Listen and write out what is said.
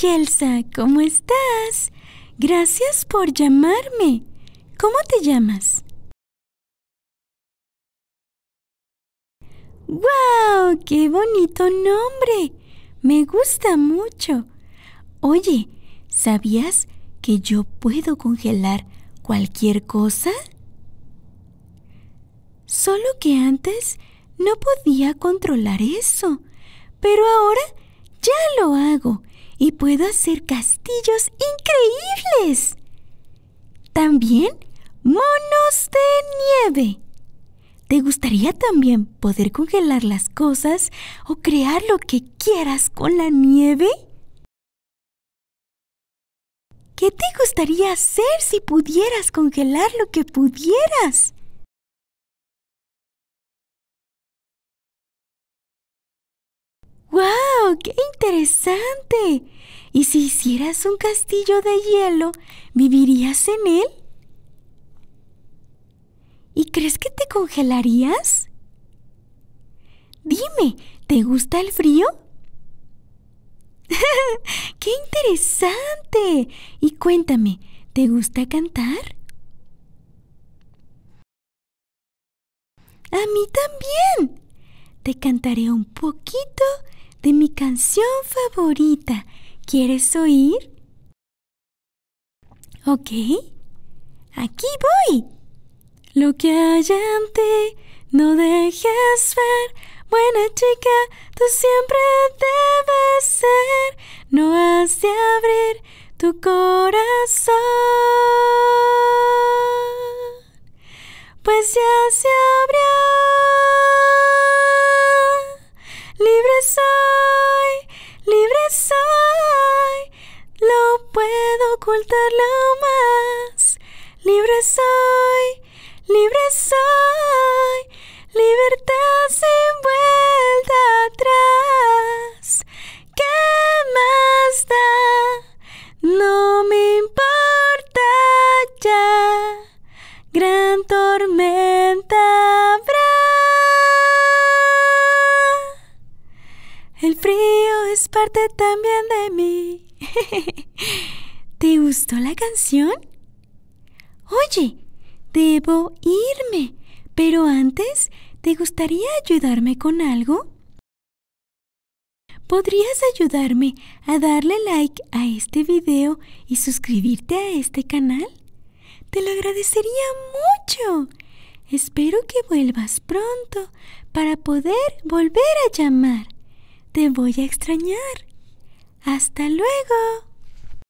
Hola Elsa, ¿cómo estás? Gracias por llamarme. ¿Cómo te llamas? ¡Wow! ¡Qué bonito nombre! Me gusta mucho. Oye, ¿sabías que yo puedo congelar cualquier cosa? Solo que antes no podía controlar eso, pero ahora ya lo hago y puedo hacer castillos increíbles. También monos de nieve. ¿Te gustaría también poder congelar las cosas o crear lo que quieras con la nieve? ¿Qué te gustaría hacer si pudieras congelar lo que pudieras? qué interesante! ¿Y si hicieras un castillo de hielo, vivirías en él? ¿Y crees que te congelarías? Dime, ¿te gusta el frío? ¡Qué interesante! Y cuéntame, ¿te gusta cantar? A mí también. Te cantaré un poquito de mi canción favorita. ¿Quieres oír? Ok, aquí voy. Lo que hay en no dejes ver. Buena chica, tú siempre debes ser. No has de abrir tu corazón. soltarlo más. Libre soy, libre soy, libertad sin vuelta atrás. ¿Qué más da? No me importa ya. Gran tormenta habrá. El frío es parte también de mí. gustó la canción? Oye, debo irme, pero antes, ¿te gustaría ayudarme con algo? ¿Podrías ayudarme a darle like a este video y suscribirte a este canal? Te lo agradecería mucho. Espero que vuelvas pronto para poder volver a llamar. Te voy a extrañar. Hasta luego.